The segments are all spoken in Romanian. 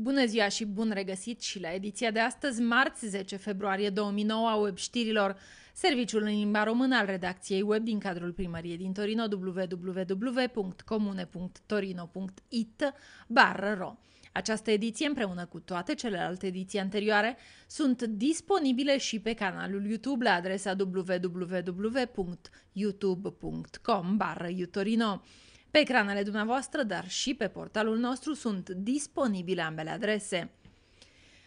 Bună ziua și bun regăsit și la ediția de astăzi, marți 10 februarie 2009 a webștirilor, serviciul în limba română al redacției web din cadrul primăriei din Torino www.comune.torino.it bară ro. Această ediție, împreună cu toate celelalte ediții anterioare, sunt disponibile și pe canalul YouTube la adresa www.youtube.com barra pe ecranele dumneavoastră, dar și pe portalul nostru sunt disponibile ambele adrese.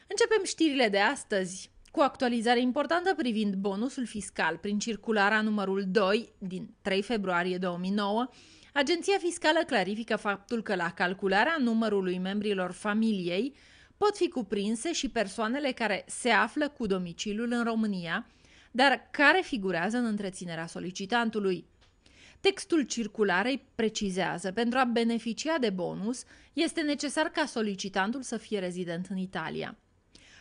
Începem știrile de astăzi cu o actualizare importantă privind bonusul fiscal prin circulara numărul 2 din 3 februarie 2009, Agenția Fiscală clarifică faptul că la calcularea numărului membrilor familiei pot fi cuprinse și persoanele care se află cu domiciliul în România, dar care figurează în întreținerea solicitantului. Textul circularei precizează, pentru a beneficia de bonus, este necesar ca solicitantul să fie rezident în Italia.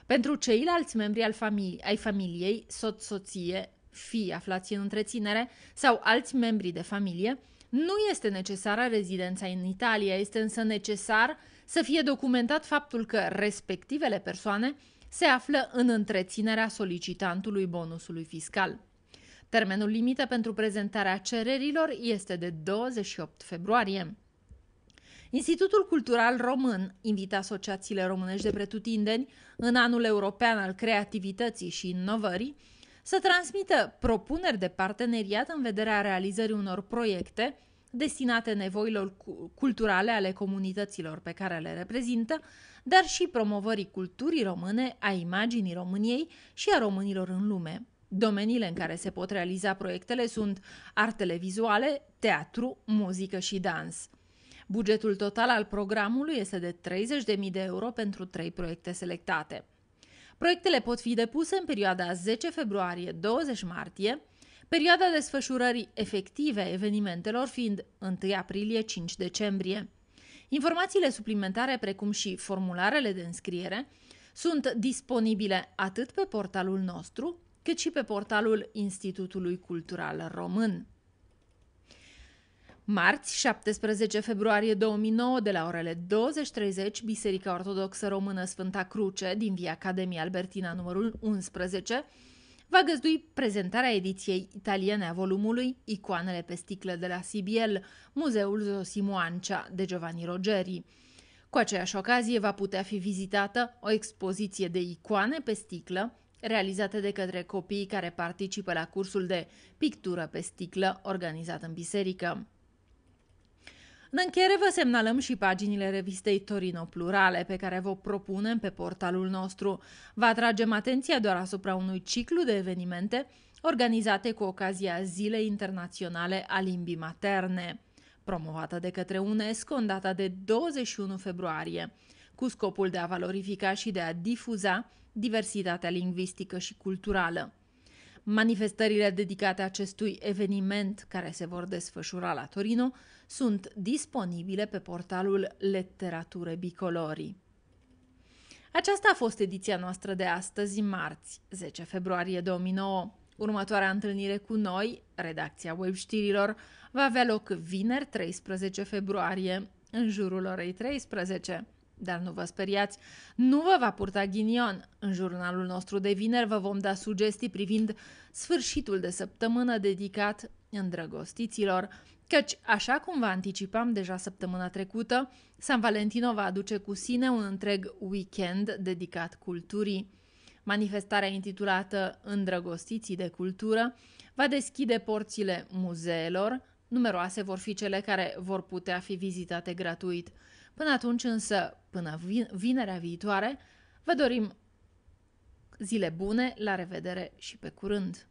Pentru ceilalți membri al famili- ai familiei, soț, soție, fii aflați în întreținere sau alți membri de familie, nu este necesară rezidența în Italia, este însă necesar să fie documentat faptul că respectivele persoane se află în întreținerea solicitantului bonusului fiscal. Termenul limită pentru prezentarea cererilor este de 28 februarie. Institutul Cultural Român invită asociațiile românești de pretutindeni în anul european al creativității și inovării să transmită propuneri de parteneriat în vederea realizării unor proiecte destinate nevoilor culturale ale comunităților pe care le reprezintă, dar și promovării culturii române, a imaginii României și a românilor în lume. Domeniile în care se pot realiza proiectele sunt artele vizuale, teatru, muzică și dans. Bugetul total al programului este de 30.000 de euro pentru trei proiecte selectate. Proiectele pot fi depuse în perioada 10 februarie-20 martie, perioada desfășurării efective a evenimentelor fiind 1 aprilie-5 decembrie. Informațiile suplimentare, precum și formularele de înscriere, sunt disponibile atât pe portalul nostru, cât și pe portalul Institutului Cultural Român. Marți, 17 februarie 2009, de la orele 20.30, Biserica Ortodoxă Română Sfânta Cruce, din Via Academia Albertina numărul 11, va găzdui prezentarea ediției italiene a volumului Icoanele pe sticlă de la Sibiel, Muzeul Zosimo Ancea de Giovanni Rogeri. Cu aceeași ocazie va putea fi vizitată o expoziție de icoane pe sticlă realizate de către copiii care participă la cursul de pictură pe sticlă organizat în biserică. În încheiere vă semnalăm și paginile revistei Torino Plurale pe care vă propunem pe portalul nostru. Vă atragem atenția doar asupra unui ciclu de evenimente organizate cu ocazia Zilei Internaționale a Limbii Materne, promovată de către UNESCO în data de 21 februarie, cu scopul de a valorifica și de a difuza diversitatea lingvistică și culturală. Manifestările dedicate acestui eveniment care se vor desfășura la Torino sunt disponibile pe portalul Letterature Bicolori. Aceasta a fost ediția noastră de astăzi, marți, 10 februarie 2009. Următoarea întâlnire cu noi, redacția web știrilor, va avea loc vineri 13 februarie, în jurul orei 13. Dar nu vă speriați, nu vă va purta ghinion. În jurnalul nostru de vineri vă vom da sugestii privind sfârșitul de săptămână dedicat îndrăgostiților, căci, așa cum vă anticipam deja săptămâna trecută, San Valentino va aduce cu sine un întreg weekend dedicat culturii. Manifestarea intitulată Îndrăgostiții de cultură va deschide porțile muzeelor, numeroase vor fi cele care vor putea fi vizitate gratuit. Până atunci însă, până vinerea viitoare, vă dorim zile bune, la revedere și pe curând!